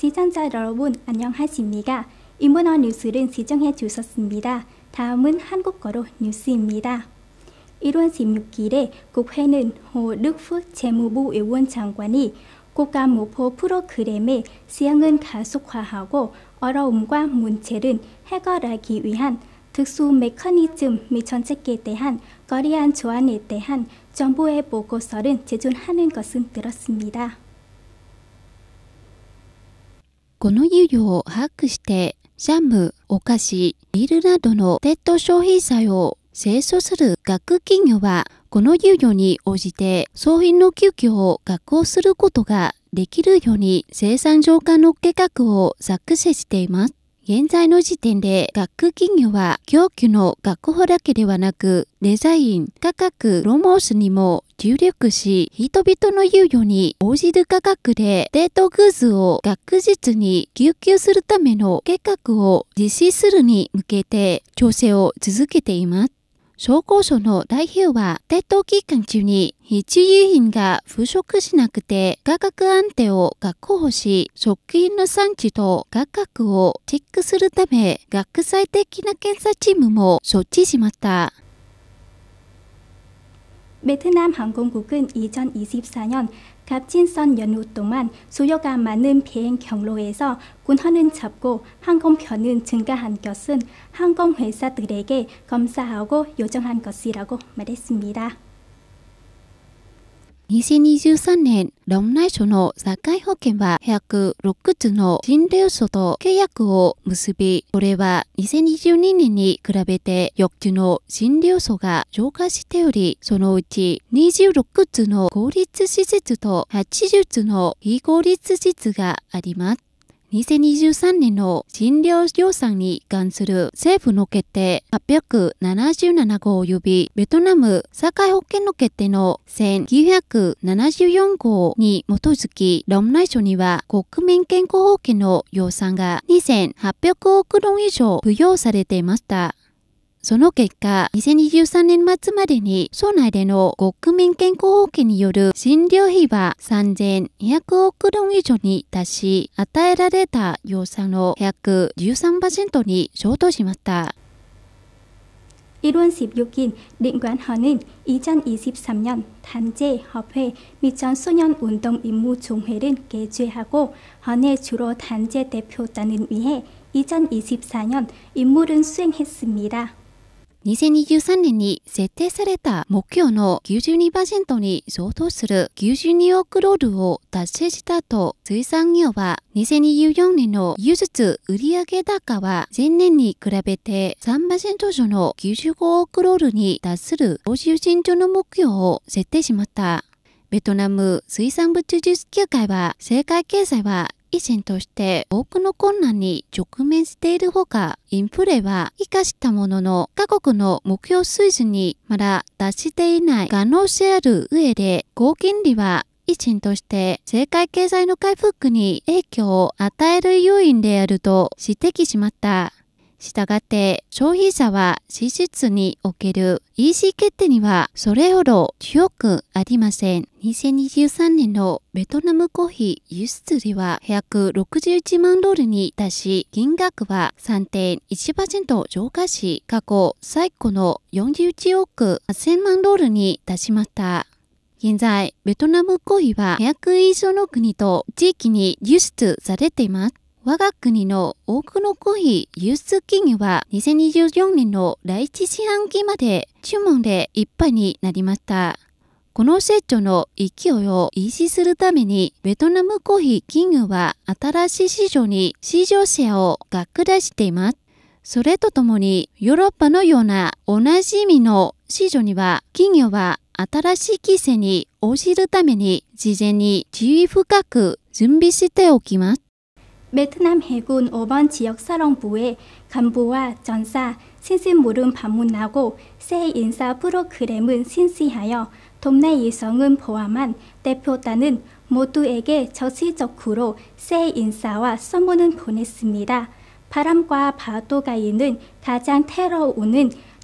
시청자 여러분 안녕하십니까? 인문어 뉴스를 시청해 주셨습니다. 다음은 한국어로 뉴스입니다. 1월 16일에 국회는 호르푸 재무부 의원 장관이 국가무포 프로그램의 시행은 가속화하고 어려움과 문제를 해결하기 위한 특수 메커니즘 및 정책에 대한 거리안 조안에 대한 정부의 보고서를 제출하는 것은 들었습니다. この猶予を把握して、ジャム、お菓子、ビールなどのテット消費税を清掃する学企業は、この猶予に応じて、送品の休憩を確保することができるように生産上化の計画を作成しています。現在の時点で学区企業は教育の学校だけではなくデザイン、価格、ロモースにも注力し、人々の猶予に応じる価格でデートグーズを学術に供給するための計画を実施するに向けて調整を続けています。商工所の代表は、鉄当期間中に必需品が腐食しなくて価格安定を確保し、食品の産地と価格をチェックするため、学際的な検査チームも処置しました。ベトナム航空2023 갑진선 연휴 동안 수요가 많은 비행 경로에서 군헌은 잡고 항공편은 증가한 것은 항공회사들에게 검사하고 요정한 것이라고 말했습니다. 2023年、ロムナイ所の社会保険は106つの診療所と契約を結び、これは2022年に比べて4つの診療所が増加しており、そのうち26つの公立施設と80つの非公立施設があります。2023年の診療予算に関する政府の決定877号及びベトナム社会保険の決定の1974号に基づき、論内書には国民健康保険の予算が2800億ドン以上付与されていました。 その結果、2023年末までに、省内での国民健康保険による診療費は3200億ドン以上に達し、与えられた予算の約13%に相当しました。이론십육일định quán hà ninh 2023년 단제 협회 미천 소년 운동 임무 종회를 개최하고 한해 주로 단제 대표 단을 위해 2024년 임무를 수행했습니다. 2023年に設定された目標の92%に相当する92億ロールを達成した後、水産業は2024年の輸出売上高は前年に比べて3%以上の95億ロールに達する欧州新上の目標を設定しました。ベトナム水産物術協会は、世界経済は維新として多くの困難に直面しているほか、インフレは生かしたものの、各国の目標水準にまだ達していない可能性ある上で、高金利は維新として政界経済の回復に影響を与える要因であると指摘しました。したがって消費者は支出における EC 決定にはそれほど強くありません。2023年のベトナムコーヒー輸出では161万ドルに達し、金額は3.1%増加し、過去最高の41億8000万ドルに達しました。現在、ベトナムコーヒーは1 0 0以上の国と地域に輸出されています。我が国の多くのコーヒー輸出企業は2024年の第一四半期まで注文でいっぱいになりました。この成長の勢いを維持するために、ベトナムコーヒー企業は新しい市場に市場シェアを拡大しています。それとともに、ヨーロッパのような同じ意味の市場には、企業は新しい規制に応じるために、事前に注意深く準備しておきます。 베트남 해군 5번 지역사령부의 간부와 전사, 신신 모름 방문하고 새 인사 프로그램은 신시하여 동네 일성은 포함한 대표단은 모두에게 저시적으로 새 인사와 선물은 보냈습니다. 바람과 바도가 있는 가장 테러 오는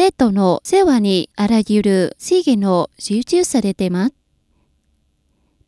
ペットの世話にあらゆる資源を集中されています。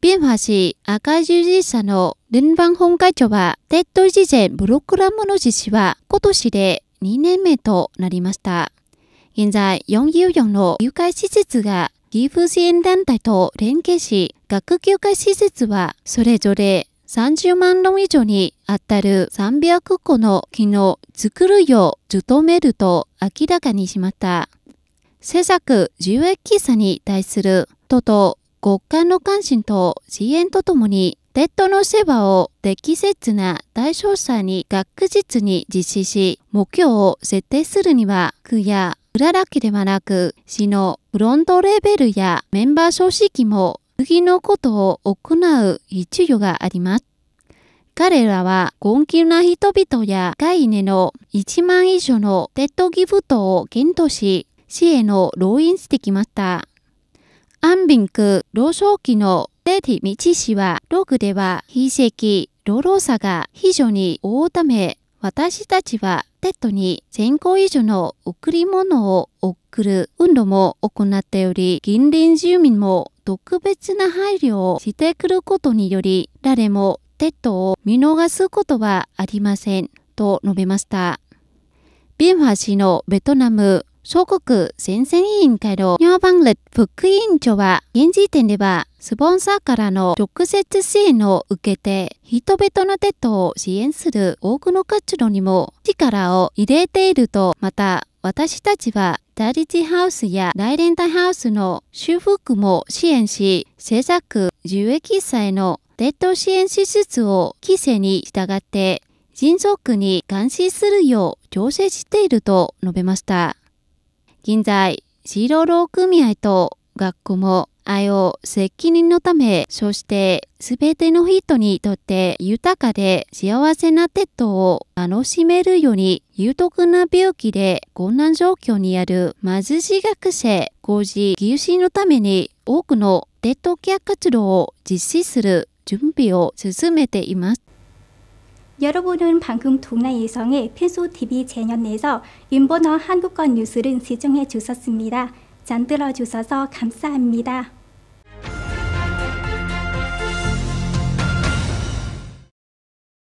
ビンファ氏赤十字社の連番本会長は、テッド事前ブログラムの実施は今年で2年目となりました。現在、4 4の誘拐施設が岐阜支援団体と連携し、学級会施設はそれぞれ30万論以上にあたる300個の機能作るよう努めると明らかにしました。政策収益差に対する都と国家の関心と支援とともに、テッドの世話を適切な対象者に確実に実施し、目標を設定するには、区や裏だけではなく、市のフロントレベルやメンバー組織も次のことを行う必要があります。彼らは、根気な人々や概念の1万以上のデッドギフトを検討し、市への漏員してきました。アンビンク区老少期のデティ道氏は、ログでは、非正規、労働者が非常に多ため、私たちはテッドに1000個以上の贈り物を送る運動も行っており、近隣住民も特別な配慮をしてくることにより、誰もテッドを見逃すことはありません、と述べました。ビンファ氏のベトナム諸国戦線委員会のニョバンレッ副委員長は、現時点では、スポンサーからの直接支援を受けて、人々のテッドを支援する多くの活動にも力を入れていると、また、私たちはダリジハウスや大連帯ハウスの修復も支援し、制作、受益債の伝統支援支出を規制に従って迅速に監視するよう調整していると述べました。現在、シーロー組合と学校も愛を責任のため、そして全ての人にとって豊かで幸せなテッドを楽しめるように、有毒な病気で困難状況にある貧しい学生、工事、牛脂のために多くのテッドケア活動を実施する準備を進めています。여러분은방금동예성의 TV 채널에서어한국어뉴스를시청해주셨습니다들어주셔서감사합니다